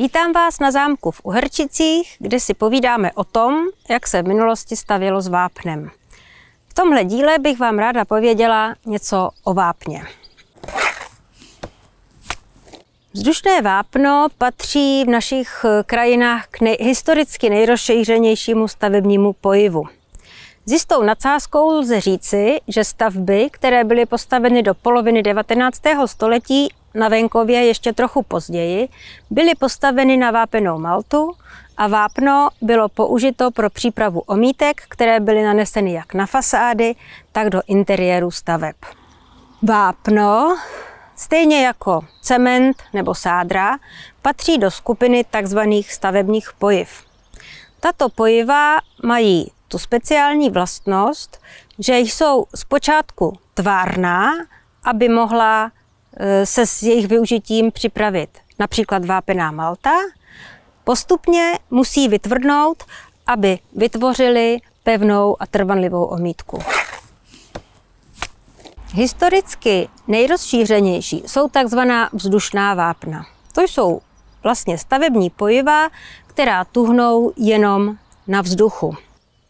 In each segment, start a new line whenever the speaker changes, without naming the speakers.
Vítám vás na zámku v Uherčicích, kde si povídáme o tom, jak se v minulosti stavělo s vápnem. V tomhle díle bych vám ráda pověděla něco o vápně. Vzdušné vápno patří v našich eh, krajinách k nej- historicky nejrozšířenějšímu stavebnímu pojivu. S jistou nadsázkou lze říci, že stavby, které byly postaveny do poloviny 19. století na venkově ještě trochu později, byly postaveny na vápenou maltu a vápno bylo použito pro přípravu omítek, které byly naneseny jak na fasády, tak do interiéru staveb. Vápno, stejně jako cement nebo sádra, patří do skupiny tzv. stavebních pojiv. Tato pojiva mají tu speciální vlastnost, že jsou zpočátku tvárná, aby mohla e, se s jejich využitím připravit například vápená malta. Postupně musí vytvrdnout, aby vytvořili pevnou a trvanlivou omítku. Historicky nejrozšířenější jsou takzvaná vzdušná vápna. To jsou vlastně stavební pojiva, která tuhnou jenom na vzduchu.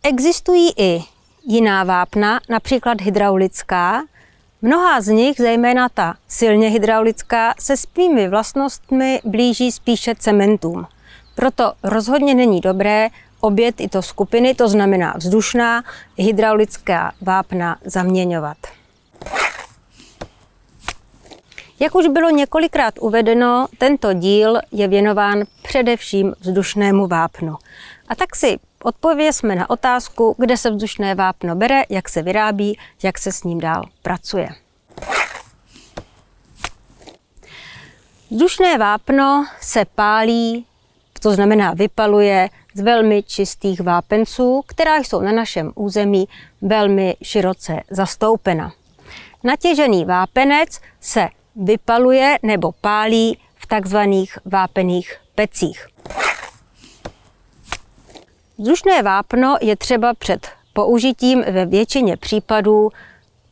Existují i jiná vápna, například hydraulická. Mnohá z nich, zejména ta silně hydraulická, se svými vlastnostmi blíží spíše cementům. Proto rozhodně není dobré obě tyto skupiny, to znamená vzdušná hydraulická vápna, zaměňovat. Jak už bylo několikrát uvedeno, tento díl je věnován především vzdušnému vápnu. A tak si Odpovězme na otázku, kde se vzdušné vápno bere, jak se vyrábí, jak se s ním dál pracuje. Vzdušné vápno se pálí, to znamená vypaluje z velmi čistých vápenců, která jsou na našem území velmi široce zastoupena. Natěžený vápenec se vypaluje nebo pálí v takzvaných vápených pecích. Vzdušné vápno je třeba před použitím ve většině případů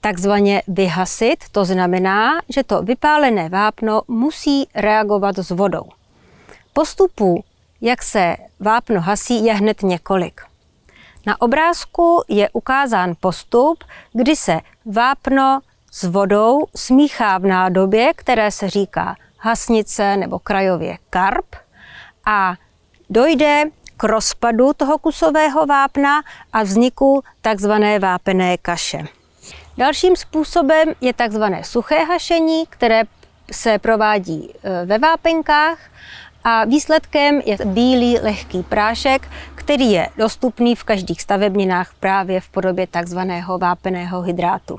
takzvaně vyhasit. To znamená, že to vypálené vápno musí reagovat s vodou. Postupů, jak se vápno hasí, je hned několik. Na obrázku je ukázán postup, kdy se vápno s vodou smíchá v nádobě, které se říká hasnice nebo krajově karp a dojde k rozpadu toho kusového vápna a vzniku tzv. vápené kaše. Dalším způsobem je tzv. suché hašení, které se provádí e, ve vápenkách a výsledkem je bílý lehký prášek, který je dostupný v každých stavebninách právě v podobě tzv. vápeného hydrátu.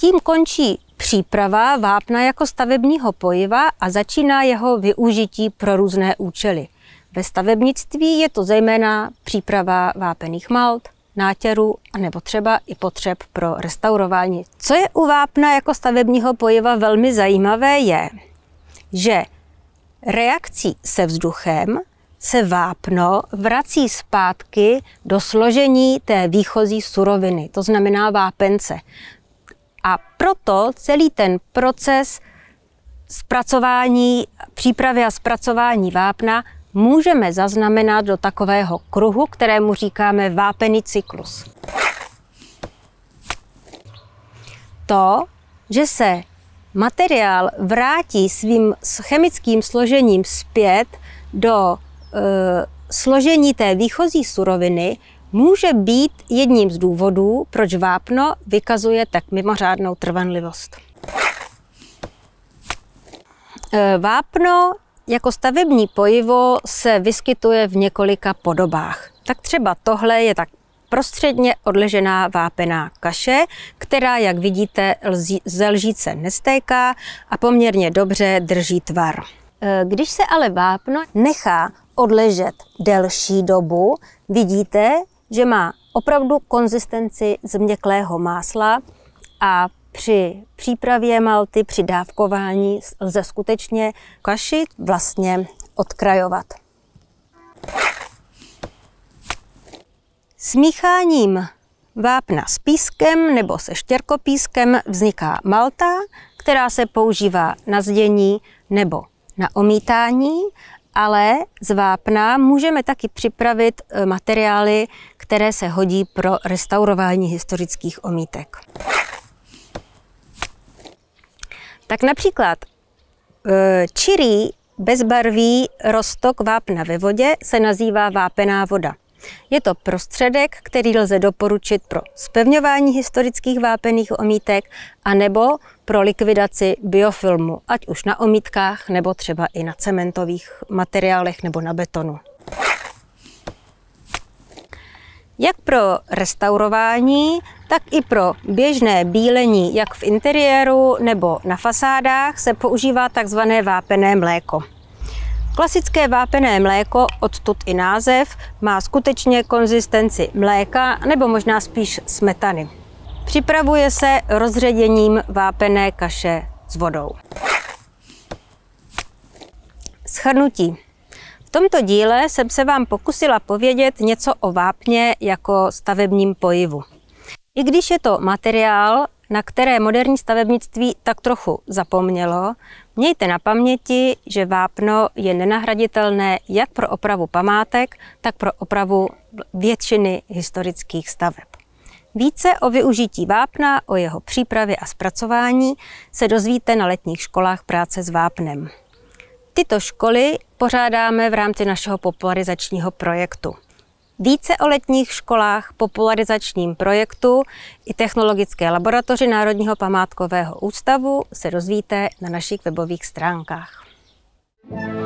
Tím končí příprava vápna jako stavebního pojiva a začíná jeho využití pro různé účely. Ve stavebnictví je to zejména příprava vápených malt, nátěru a nebo třeba i potřeb pro restaurování. Co je u vápna jako stavebního pojiva velmi zajímavé je, že reakcí se vzduchem se vápno vrací zpátky do složení té výchozí suroviny, to znamená vápence. A proto celý ten proces zpracování, přípravy a zpracování vápna můžeme zaznamenat do takového kruhu, kterému říkáme vápený cyklus. To, že se materiál vrátí svým chemickým složením zpět do e, složení té výchozí suroviny, může být jedním z důvodů, proč vápno vykazuje tak mimořádnou trvanlivost. Eh, vápno jako stavební pojivo se vyskytuje v několika podobách. Tak třeba tohle je tak prostředně odležená vápená kaše, která, jak vidíte, ze lžíce nestéká a poměrně dobře drží tvar. Eh, když se ale vápno nechá odležet delší dobu, vidíte, že má opravdu konzistenci změklého másla a při přípravě malty, při dávkování lze skutečně kaši vlastně odkrajovat. Smícháním vápna s pískem nebo se štěrkopískem vzniká malta, která se používá na zdění nebo na omítání ale z vápna můžeme taky připravit eh, materiály, které se hodí pro restaurování historických omítek. Tak například eh, čirý bezbarvý roztok vápna ve vodě se nazývá vápená voda. Je to prostředek, který lze doporučit pro spevňování historických vápených omítek a nebo pro likvidaci biofilmu, ať už na omítkách nebo třeba i na cementových materiálech nebo na betonu. Jak pro restaurování, tak i pro běžné bílení, jak v interiéru nebo na fasádách, se používá tzv. vápené mléko. Klasické vápené mléko, odtud i název, má skutečně konzistenci mléka nebo možná spíš smetany. Připravuje se rozředěním vápené kaše s vodou. Schrnutí. V tomto díle jsem se vám pokusila povědět něco o vápně jako stavebním pojivu. I když je to materiál, na které moderní stavebnictví tak trochu zapomnělo, Mějte na paměti, že vápno je nenahraditelné jak pro opravu památek, tak pro opravu většiny historických staveb. Více o využití vápna, o jeho přípravě a zpracování se dozvíte na letních školách práce s vápnem. Tyto školy pořádáme v rámci našeho popularizačního projektu více o letních školách, popularizačním projektu i technologické laboratoři Národního památkového ústavu se dozvíte na našich webových stránkách. Yeah.